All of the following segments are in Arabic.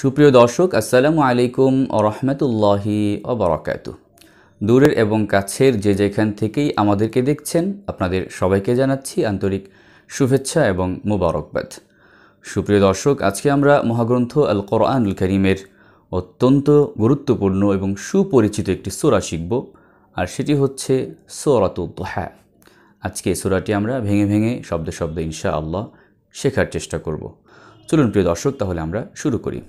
সুপ্রিয় দর্শক আসসালামু আলাইকুম রহমতুল্লাহি অবরাকাতু দূরের এবং কাছের যে যেখান থেকেই আমাদেরকে দেখছেন আপনাদের সবাইকে জানাচ্ছি আন্তরিক শুভেচ্ছা এবং মুবারকবাদ সুপ্রিয় দর্শক আজকে আমরা মহাগ্রন্থ আল কোরআনুল করিমের অত্যন্ত গুরুত্বপূর্ণ এবং সুপরিচিত একটি সোরা শিখব আর সেটি হচ্ছে সোরাত হ্যাঁ আজকে সোরাটি আমরা ভেঙে ভেঙে শব্দে শব্দে ইনশা আল্লাহ শেখার চেষ্টা করব চলুন প্রিয় দর্শক তাহলে আমরা শুরু করি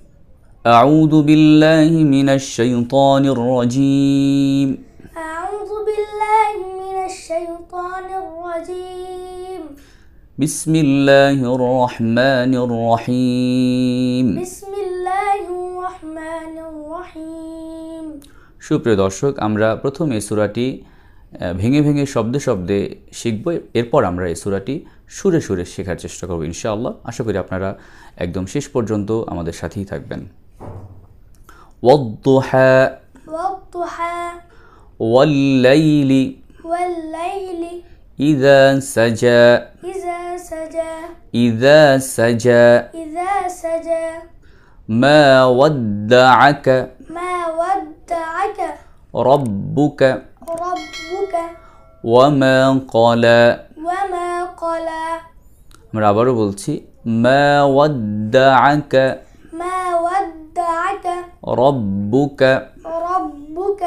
أعوذ بالله من الشيطان الرجيم أعوذ بالله من الشيطان الرجيم بسم الله الرحمن الرحيم بسم الله الرحمن الرحيم সুপ্রিয় দর্শক আমরা প্রথমে এই সুরাটি ভেঙে ভেঙে শব্দে শব্দে শিখব এরপর আমরা এই সুরাটি সুরে সুরে শেখার চেষ্টা করব ইনশাআল্লাহ আশা করি আপনারা একদম শেষ পর্যন্ত আমাদের সাথেই থাকবেন والضحى والضحى والليل والليل إذا سجى إذا سجى إذا سجى إذا سجى ما ودعك ما ودعك ربك ربك وما قلى وما قلى আমরা আবারও বলছি মা ওয়াদ্দাআকা متعك ربك ربك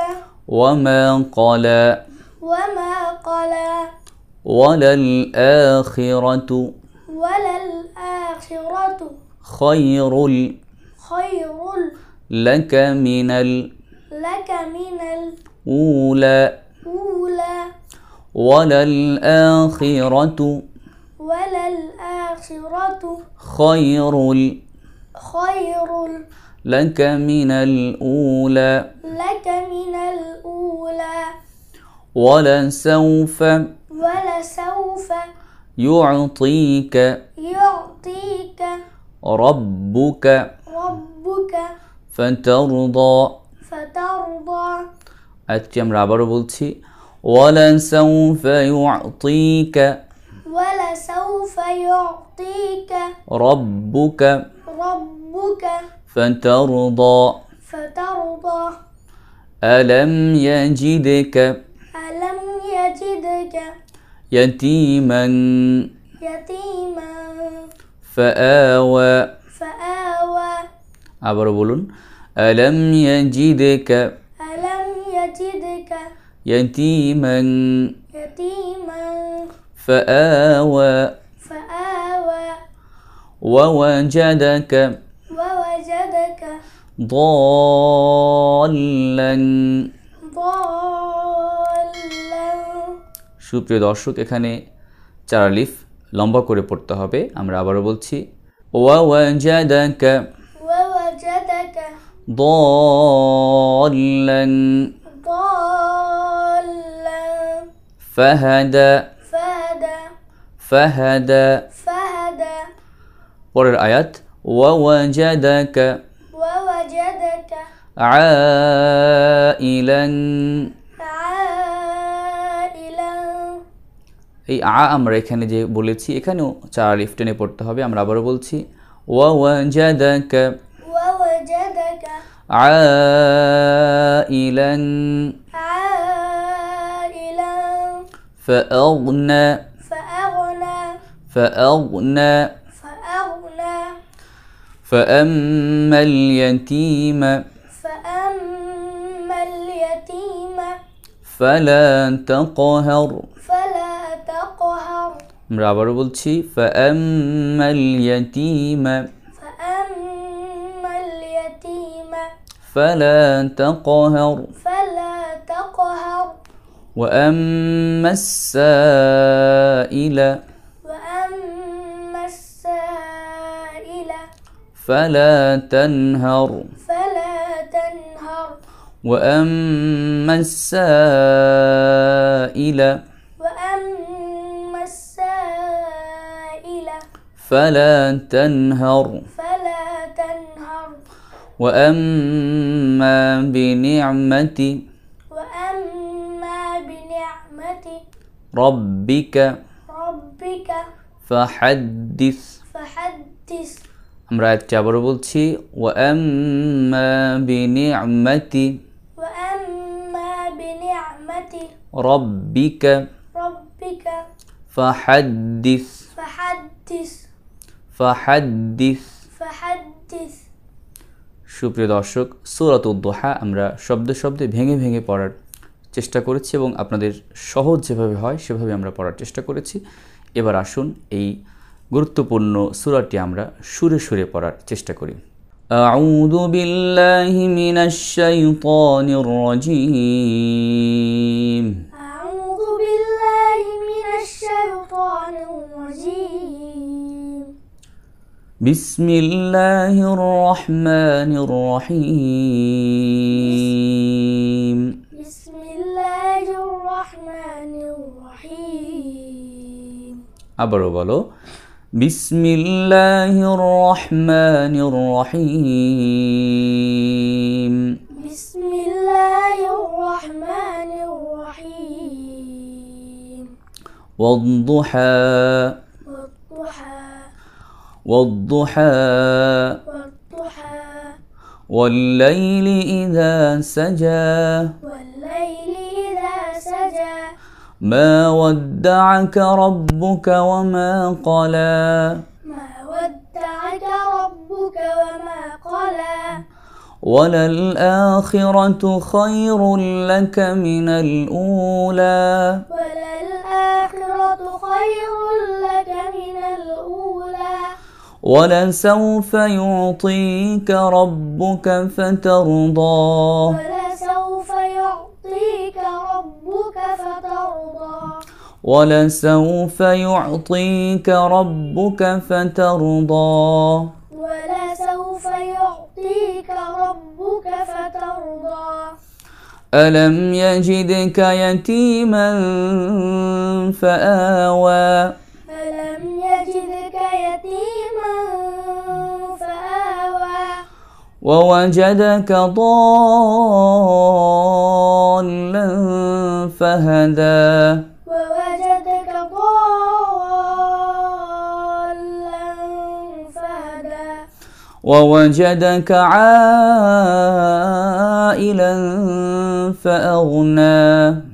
وما قلى وما قلى وللآخرة وللآخرة خير خير لك من ال لك من الأولى أولى وللآخرة وللآخرة خير خير لك من الأولى لك من الأولى ولسوف ولسوف يعطيك يعطيك ربك ربك فترضى فترضى আজকে আমরা আবারও ولسوف يعطيك ولسوف يعطيك ربك ربك فترضى فترضى ألم يجدك ألم يجدك يتيما يتيما فآوى فآوى عبر بولون ألم يجدك ألم يجدك يتيما يتيما فآوى فآوى ووجدك وجدك সুপ্রিয় দর্শক এখানে চার আলিফ লম্বা করে পড়তে হবে আমরা আবারও বলছি ওয়া ওয়াজাদাক ওয়া ওয়াজাদাক ضالًا ضالًا فهدى فهدى فهدى فهدى পরের আয়াত ووجدك ووجدك عائلا عائلا এই আ আমরা এখানে যে বলেছি এখানেও চার আলিফ টেনে পড়তে হবে আমরা আবারও বলছি ووجدك ووجدك عائلا عائلا فأغنى فأغنى فأغنى فأما اليتيم فأما اليتيم فلا تقهر فلا تقهر আমরা আবারও বলছি فأما اليتيم فأما اليتيم فلا تقهر فلا تقهر وأما السائل فلا تنهر فلا تنهر وأما السائل وأما السائل فلا تنهر فلا تنهر وأما بنعمة وأما بنعمة ربك ربك فحدث فحدث আমরা আয়াতটি আবারও বলছি সুপ্রিয় দর্শক সৌরত উদ্দোহা আমরা শব্দে শব্দে ভেঙে ভেঙে পড়ার চেষ্টা করেছি এবং আপনাদের সহজ যেভাবে হয় সেভাবে আমরা পড়ার চেষ্টা করেছি এবার আসুন এই গুরুত্বপূর্ণ সুরাটি আমরা সুরে সুরে পড়ার চেষ্টা করি أعوذ بالله من الشيطان الرجيم أعوذ بالله من الشيطان الرجيم بسم الله الرحمن الرحيم بسم الله الرحمن الرحيم أبرو بلو بسم الله الرحمن الرحيم بسم الله الرحمن الرحيم والضحى والضحى والضحى والضحى والليل إذا سجى ما ودعك ربك وما قلى ما ودعك ربك وما قلى وللآخرة خير لك من الأولى وللآخرة خير لك من الأولى ولسوف يعطيك ربك فترضى ولسوف يعطيك ربك فترضى ولسوف يعطيك ربك فترضى ولسوف يعطيك ربك فترضى ألم يجدك يتيما فآوى ووجدك ضالا فهدى ووجدك ضالا فهدى ووجدك عائلا فأغنى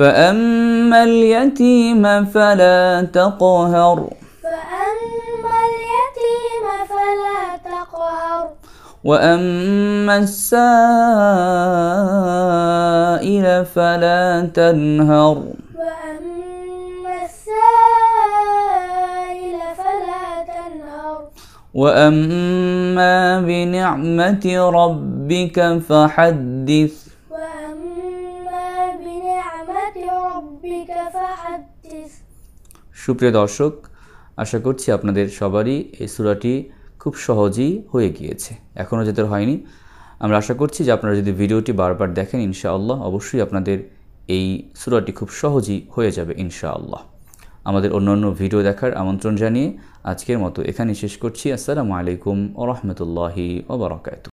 فأما اليتيم فلا تقهر فأما اليتيم فلا تقهر وأما السائل فلا تنهر وأما السائل فلا تنهر وأما بنعمة ربك فحدث সুপ্রিয় দর্শক আশা করছি আপনাদের সবারই এই সুরাটি খুব সহজেই হয়ে গিয়েছে এখনও যেতে হয়নি আমরা আশা করছি যে আপনারা যদি ভিডিওটি বারবার দেখেন ইনশাআল্লাহ অবশ্যই আপনাদের এই সুরাটি খুব সহজেই হয়ে যাবে ইনশাআল্লাহ আমাদের অন্য অন্য ভিডিও দেখার আমন্ত্রণ জানিয়ে আজকের মতো এখানেই শেষ করছি আসসালামু আলাইকুম ও রহমতুল্লাহি ওবরাকাত